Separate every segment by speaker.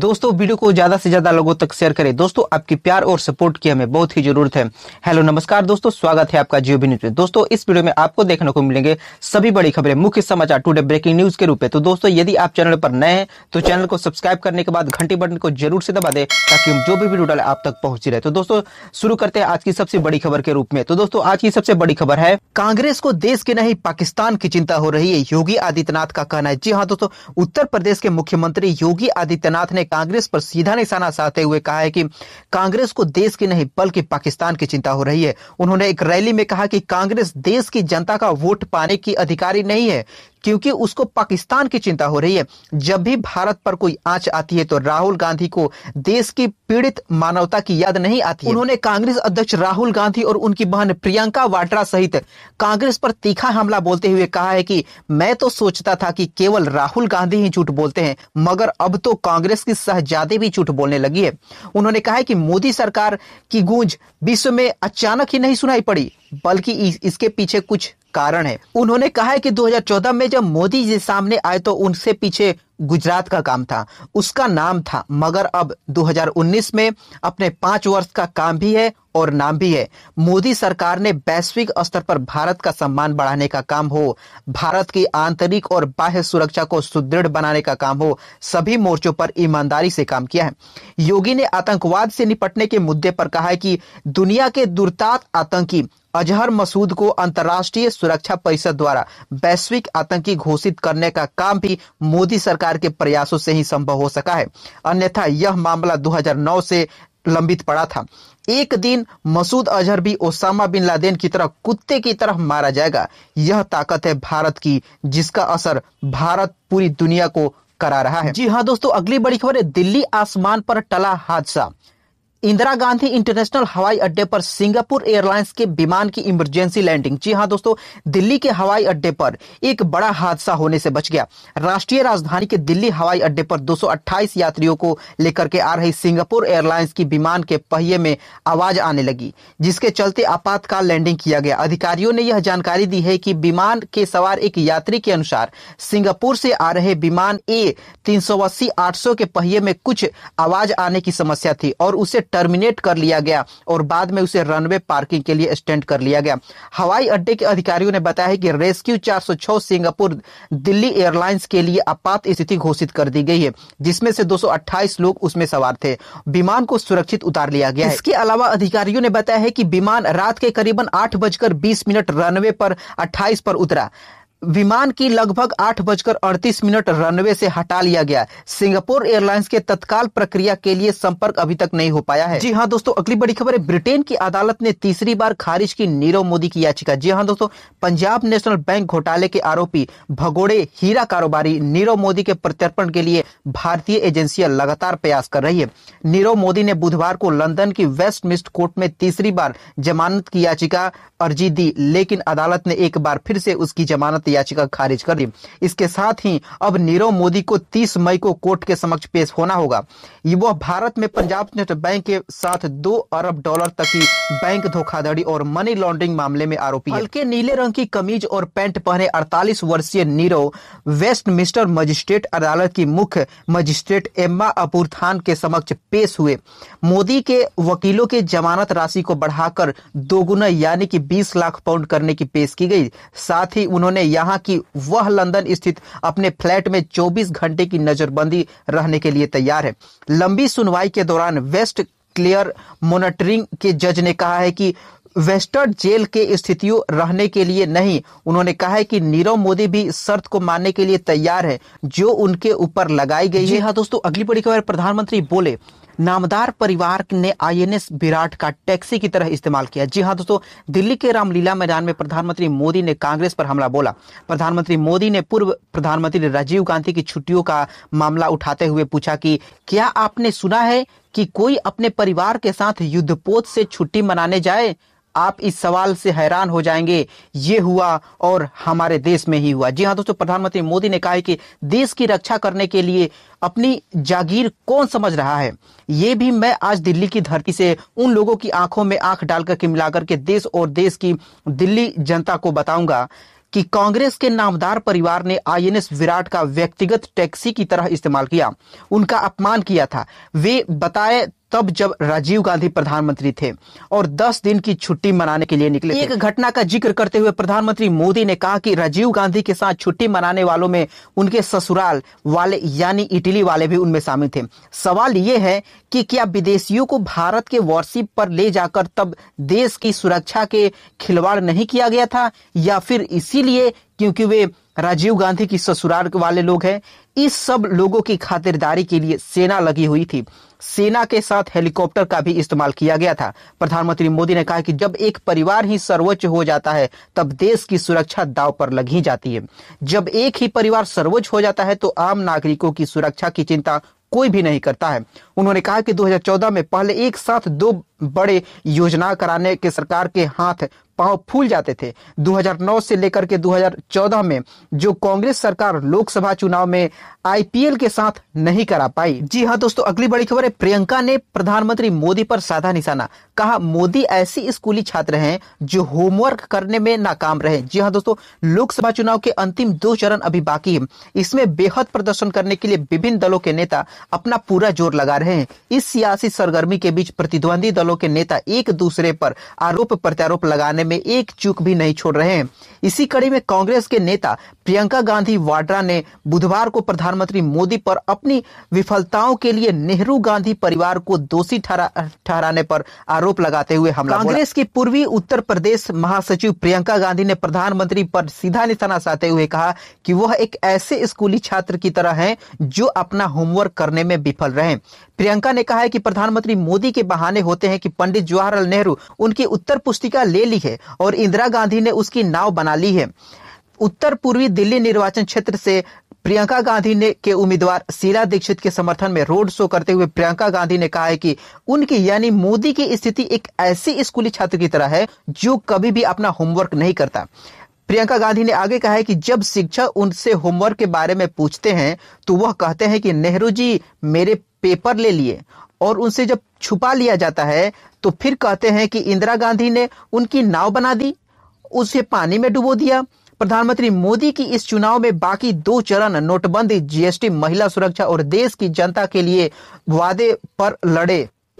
Speaker 1: दोस्तों वीडियो को ज्यादा से ज्यादा लोगों तक शेयर करें दोस्तों आपकी प्यार और सपोर्ट की हमें बहुत ही जरूरत है हेलो नमस्कार दोस्तों स्वागत है आपका जियो न्यूज में दोस्तों इस वीडियो में आपको देखने को मिलेंगे सभी बड़ी खबरें मुख्य समाचार टुडे ब्रेकिंग न्यूज के रूप में तो दोस्तों यदि आप चैनल पर नए हैं तो चैनल को सब्सक्राइब करने के बाद घंटी बटन को जरूर से दबा दे ताकि हम जो भी वीडियो डाले आप तक पहुंच रहे तो दोस्तों शुरू करते हैं आज की सबसे बड़ी खबर के रूप में तो दोस्तों आज की सबसे बड़ी खबर है कांग्रेस को देश की नहीं पाकिस्तान की चिंता हो रही है योगी आदित्यनाथ का कहना है जी हाँ दोस्तों उत्तर प्रदेश के मुख्यमंत्री योगी आदित्यनाथ ने ने कांग्रेस पर सीधा निशाना साधते हुए कहा है कि कांग्रेस को देश की नहीं बल्कि पाकिस्तान की चिंता हो रही है उन्होंने एक रैली में कहा कि कांग्रेस देश की जनता का वोट पाने की अधिकारी नहीं है क्योंकि उसको पाकिस्तान की चिंता हो रही है जब भी भारत पर कोई आंच आती है तो राहुल गांधी को देश की पीड़ित मानवता की याद नहीं आती उन्होंने कांग्रेस अध्यक्ष राहुल गांधी और उनकी बहन प्रियंका वाड्रा सहित कांग्रेस पर तीखा हमला बोलते हुए कहा है कि मैं तो सोचता था कि केवल राहुल गांधी ही झूठ बोलते हैं मगर अब तो कांग्रेस की सहजादे भी झूठ बोलने लगी है उन्होंने कहा है कि मोदी सरकार की गूंज विश्व में अचानक ही नहीं सुनाई पड़ी बल्कि इसके पीछे कुछ कारण है उन्होंने कहा है कि 2014 में जब मोदी जी सामने आए तो उनसे पीछे गुजरात का काम था उसका नाम था मगर अब 2019 में अपने पांच वर्ष का काम भी है और नाम भी है मोदी सरकार ने वैश्विक स्तर पर भारत का सम्मान बढ़ाने का काम हो भारत की आंतरिक और बाह्य सुरक्षा को सुदृढ़ बनाने का काम हो सभी मोर्चों पर ईमानदारी से काम किया है योगी ने आतंकवाद से निपटने के मुद्दे पर कहा है कि दुनिया के दुर्तात आतंकी अजहर मसूद को अंतर्राष्ट्रीय सुरक्षा परिषद द्वारा वैश्विक आतंकी घोषित करने का काम भी मोदी सरकार के प्रयासों से ही संभव हो सका है अन्यथा यह मामला 2009 से लंबित पड़ा था एक दिन मसूद अजहर भी ओसामा बिन लादेन की तरह कुत्ते की तरह मारा जाएगा यह ताकत है भारत की जिसका असर भारत पूरी दुनिया को करा रहा है जी हाँ दोस्तों अगली बड़ी खबर है दिल्ली आसमान पर टला हादसा इंदिरा गांधी इंटरनेशनल हवाई अड्डे पर सिंगापुर एयरलाइंस के विमान की इमरजेंसी लैंडिंग जी हाँ दोस्तों दिल्ली के हवाई अड्डे पर एक बड़ा हादसा होने से बच गया राष्ट्रीय राजधानी के दिल्ली हवाई अड्डे पर 228 यात्रियों को लेकर के आ रही सिंगापुर एयरलाइंस की विमान के पहिए में आवाज आने लगी जिसके चलते आपातकाल लैंडिंग किया गया अधिकारियों ने यह जानकारी दी है की विमान के सवार एक यात्री के अनुसार सिंगापुर से आ रहे विमान ए तीन सौ के पहिए में कुछ आवाज आने की समस्या थी और उसे टर्मिनेट कर लिया गया और बाद में उसे रनवे पार्किंग के लिए स्टैंड कर लिया गया हवाई अड्डे के अधिकारियों ने बताया है कि रेस्क्यू 406 सिंगापुर दिल्ली एयरलाइंस के लिए आपात स्थिति घोषित कर दी गई है जिसमें से 228 लोग उसमें सवार थे विमान को सुरक्षित उतार लिया गया है इसके अलावा अधिकारियों ने बताया है कि विमान रात के करीबन आठ बजकर बीस मिनट रनवे पर अट्ठाईस पर उतरा विमान की लगभग आठ बजकर अड़तीस मिनट रनवे से हटा लिया गया सिंगापुर एयरलाइंस के तत्काल प्रक्रिया के लिए संपर्क अभी तक नहीं हो पाया है जी हाँ दोस्तों अगली बड़ी खबर है ब्रिटेन की अदालत ने तीसरी बार खारिज की नीरव मोदी की याचिका जी हाँ दोस्तों पंजाब नेशनल बैंक घोटाले के आरोपी भगोड़े हीरा कारोबारी नीरव मोदी के प्रत्यर्पण के लिए भारतीय एजेंसियां लगातार प्रयास कर रही है नीरव मोदी ने बुधवार को लंदन की वेस्ट मिस्ट कोर्ट में तीसरी बार जमानत की याचिका अर्जी दी लेकिन अदालत ने एक बार फिर से उसकी जमानत याचिका खारिज कर दी इसके साथ ही अब नीरव मोदी को 30 मई को कोर्ट के समक्ष पेश होना होगा वह भारत में पंजाब नेशनल बैंक के साथ दो अरब डॉलर तक की बैंक धोखाधड़ी और मनी लॉन्ड्रिंग मामले में आरोपी हल्के नीले रंग की कमीज और पैंट पहने 48 वर्षीय नीरव वेस्टमिस्टर मजिस्ट्रेट अदालत की मुख्य मजिस्ट्रेट एम्मा अपूर के समक्ष पेश हुए मोदी के वकीलों के जमानत राशि को बढ़ाकर दोगुना यानी कि बीस लाख पाउंड करने की पेश की गई साथ ही उन्होंने यहाँ की वह लंदन स्थित अपने फ्लैट में चौबीस घंटे की नजरबंदी रहने के लिए तैयार है लंबी सुनवाई के दौरान वेस्ट क्लियर मॉनिटरिंग के जज ने कहा है कि वेस्टर्न जेल के स्थितियों रहने के लिए नहीं उन्होंने कहा है कि नीरव मोदी भी शर्त को मानने के लिए तैयार है जो उनके ऊपर लगाई गई है हाँ दोस्तों अगली बड़ी खबर प्रधानमंत्री बोले नामदार परिवार ने आईएनएस विराट का टैक्सी की तरह इस्तेमाल किया जी हाँ दोस्तों दिल्ली के रामलीला मैदान में प्रधानमंत्री मोदी ने कांग्रेस पर हमला बोला प्रधानमंत्री मोदी ने पूर्व प्रधानमंत्री राजीव गांधी की छुट्टियों का मामला उठाते हुए पूछा कि क्या आपने सुना है कि कोई अपने परिवार के साथ युद्धपोत से छुट्टी मनाने जाए आप इस सवाल से हैरान हो जाएंगे ये हुआ और हमारे देश में ही हुआ जी हाँ दोस्तों प्रधानमंत्री मोदी ने कहा है कि देश की रक्षा करने के लिए अपनी जागीर कौन समझ रहा है ये भी मैं आज दिल्ली की धरती से उन लोगों की आंखों में आंख डालकर के मिलाकर के देश और देश की दिल्ली जनता को बताऊंगा कि कांग्रेस के नामदार परिवार ने आईएनएस विराट का व्यक्तिगत टैक्सी की तरह इस्तेमाल किया उनका अपमान किया था वे बताए तब जब राजीव गांधी प्रधानमंत्री थे और 10 दिन की छुट्टी मनाने के लिए निकले एक घटना का जिक्र करते हुए प्रधानमंत्री मोदी ने कहा कि राजीव गांधी के साथ छुट्टी मनाने वालों में उनके ससुराल वाले यानी इटली वाले भी उनमें शामिल थे सवाल ये है कि क्या विदेशियों को भारत के वॉरशिप पर ले जाकर तब देश की सुरक्षा के खिलवाड़ नहीं किया गया था या फिर इसीलिए क्योंकि वे राजीव गांधी की ससुराल वाले लोग हैं इस सब लोगों की खातिरदारी के लिए सेना लगी हुई थी सेना के साथ हेलीकॉप्टर का भी इस्तेमाल किया गया था प्रधानमंत्री मोदी ने कहा कि जब एक परिवार ही सर्वोच्च हो जाता है तब देश की सुरक्षा दाव पर लगी जाती है जब एक ही परिवार सर्वोच्च हो जाता है तो आम नागरिकों की सुरक्षा की चिंता कोई भी नहीं करता है उन्होंने कहा कि 2014 में पहले एक साथ दो बड़े योजना कराने के सरकार के हाथ पांव फूल जाते थे 2009 से लेकर के 2014 में जो कांग्रेस सरकार लोकसभा चुनाव में आईपीएल के साथ नहीं करा पाई जी हाँ दोस्तों अगली बड़ी खबर है प्रियंका ने प्रधानमंत्री मोदी पर साधा निशाना कहा मोदी ऐसी स्कूली छात्र हैं जो होमवर्क करने में नाकाम रहे जी हाँ दोस्तों लोकसभा चुनाव के अंतिम दो चरण अभी बाकी है इसमें बेहद प्रदर्शन करने के लिए विभिन्न दलों के नेता अपना पूरा जोर लगा रहे हैं इस सियासी सरगर्मी के बीच प्रतिद्वंदी दलों के नेता एक दूसरे पर आरोप प्रत्यारोप लगाने में एक चूक भी नहीं छोड़ रहे हैं इसी कड़ी में कांग्रेस के नेता प्रियंका गांधी वाड्रा ने बुधवार को प्रधानमंत्री मोदी पर अपनी विफलताओं के लिए नेहरू गांधी परिवार को दोषी ठहराने पर आरोप लगाते हुए हमला कांग्रेस की पूर्वी उत्तर प्रदेश महासचिव प्रियंका गांधी ने प्रधानमंत्री पर सीधा निशाना साधते हुए कहा कि वह एक ऐसे स्कूली छात्र की तरह हैं जो अपना होमवर्क करने में विफल रहे प्रियंका ने कहा है कि प्रधानमंत्री मोदी के बहाने होते हैं कि पंडित जवाहरलाल नेहरू उनकी उत्तर पुस्तिका ले ली है और इंदिरा गांधी ने उसकी नाव बना ली है उत्तर पूर्वी दिल्ली निर्वाचन क्षेत्र से प्रियंका गांधी ने के उम्मीदवार शीला दीक्षित के समर्थन में रोड शो करते हुए प्रियंका गांधी ने कहा है कि उनकी यानी मोदी की स्थिति एक ऐसी स्कूली छात्र की तरह है जो कभी भी अपना होमवर्क नहीं करता प्रियंका गांधी ने आगे कहा है कि जब शिक्षक उनसे होमवर्क के बारे में पूछते हैं तो वह कहते हैं कि नेहरू जी मेरे पेपर ले लिए और उनसे जब छुपा लिया जाता है तो फिर कहते हैं कि इंदिरा गांधी ने उनकी नाव बना दी उसे पानी में डुबो दिया प्रधानमंत्री मोदी की इस चुनाव में बाकी दो चरण नोटबंदी जीएसटी महिला सुरक्षा और देश की जनता के लिए वादे पर लड़े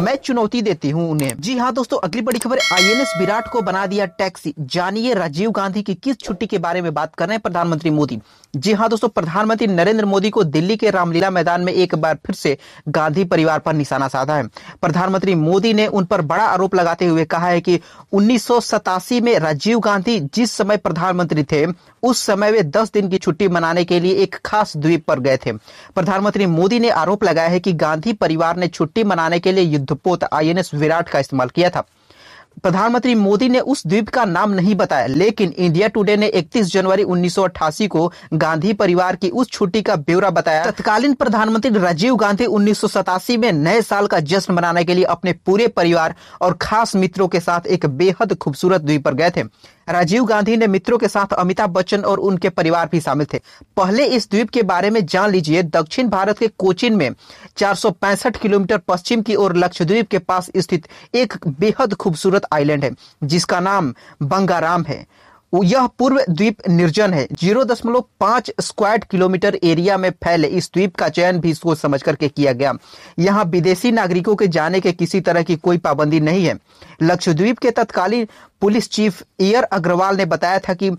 Speaker 1: मैं चुनौती देती हूँ उन्हें जी हाँ दोस्तों अगली बड़ी खबर आईएनएस विराट को बना दिया टैक्सी जानिए राजीव गांधी की किस छुट्टी के बारे में बात कर रहे हैं प्रधानमंत्री मोदी जी हाँ दोस्तों प्रधानमंत्री नरेंद्र मोदी को दिल्ली के रामलीला मैदान में एक बार फिर से गांधी परिवार पर निशाना साधा है प्रधानमंत्री मोदी ने उन पर बड़ा आरोप लगाते हुए कहा है कि उन्नीस में राजीव गांधी जिस समय प्रधानमंत्री थे उस समय वे 10 दिन की छुट्टी मनाने के लिए एक खास द्वीप पर गए थे प्रधानमंत्री मोदी ने आरोप लगाया है कि गांधी परिवार ने छुट्टी मनाने के लिए युद्धपोत आईएनएस विराट का इस्तेमाल किया था प्रधानमंत्री मोदी ने उस द्वीप का नाम नहीं बताया लेकिन इंडिया टुडे ने 31 जनवरी 1988 को गांधी परिवार की उस छुट्टी का ब्यौरा बताया तत्कालीन प्रधानमंत्री राजीव गांधी उन्नीस में नए साल का जश्न मनाने के लिए अपने पूरे परिवार और खास मित्रों के साथ एक बेहद खूबसूरत द्वीप पर गए थे राजीव गांधी ने मित्रों के साथ अमिताभ बच्चन और उनके परिवार भी शामिल थे पहले इस द्वीप के बारे में जान लीजिए दक्षिण भारत के कोचिन में चार किलोमीटर पश्चिम की ओर लक्षद्वीप के पास स्थित एक बेहद खूबसूरत आइलैंड है जिसका नाम बंगाराम है यह पूर्व द्वीप निर्जन है जीरो दशमलव पांच स्क्वायर किलोमीटर एरिया में फैले इस द्वीप का चयन भी सोच समझ करके किया गया यहाँ विदेशी नागरिकों के जाने के किसी तरह की कोई पाबंदी नहीं है लक्षद्वीप के तत्कालीन पुलिस चीफ एयर अग्रवाल ने बताया था कि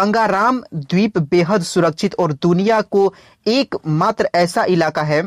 Speaker 1: बंगाराम द्वीप बेहद सुरक्षित और दुनिया को एकमात्र ऐसा इलाका है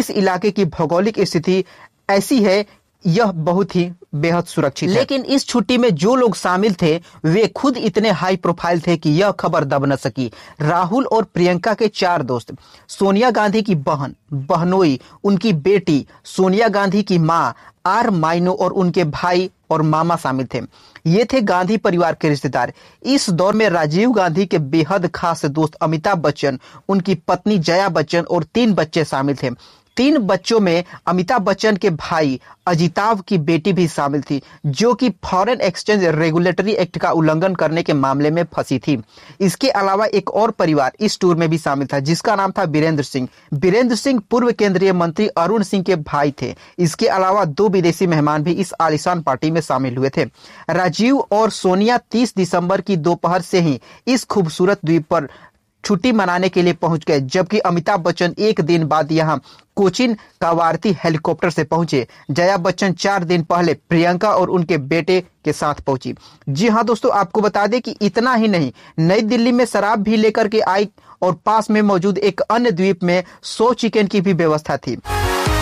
Speaker 1: इस इलाके की भौगोलिक स्थिति ऐसी है यह बहुत ही बेहद सुरक्षित लेकिन है। इस छुट्टी में जो लोग शामिल थे वे खुद इतने हाई प्रोफाइल थे कि यह खबर दब न सकी राहुल और प्रियंका के चार दोस्त सोनिया गांधी की बहन बहनोई उनकी बेटी सोनिया गांधी की माँ आर माइनो और उनके भाई और मामा शामिल थे ये थे गांधी परिवार के रिश्तेदार इस दौर में राजीव गांधी के बेहद खास दोस्त अमिताभ बच्चन उनकी पत्नी जया बच्चन और तीन बच्चे शामिल थे तीन बच्चों में अमिताभ बच्चन के भाई अजिताभ की बेटी भी शामिल थी जो कि फॉरेन एक्सचेंज रेगुलेटरी एक्ट का उल्लंघन करने के मामले में फंसी थी इसके अलावा एक और परिवार इस टूर में भी शामिल था जिसका नाम था वीरेंद्र सिंह वीरेंद्र सिंह पूर्व केंद्रीय मंत्री अरुण सिंह के भाई थे इसके अलावा दो विदेशी मेहमान भी इस आलिशान पार्टी में शामिल हुए थे राजीव और सोनिया तीस दिसंबर की दोपहर से ही इस खूबसूरत द्वीप पर छुट्टी मनाने के लिए पहुंच गए जबकि अमिताभ बच्चन एक दिन बाद यहां कोचिन कावारती हेलीकॉप्टर से पहुंचे जया बच्चन चार दिन पहले प्रियंका और उनके बेटे के साथ पहुंची जी हाँ दोस्तों आपको बता दें कि इतना ही नहीं नई दिल्ली में शराब भी लेकर के आई और पास में मौजूद एक अन्य द्वीप में सौ चिकन की भी व्यवस्था थी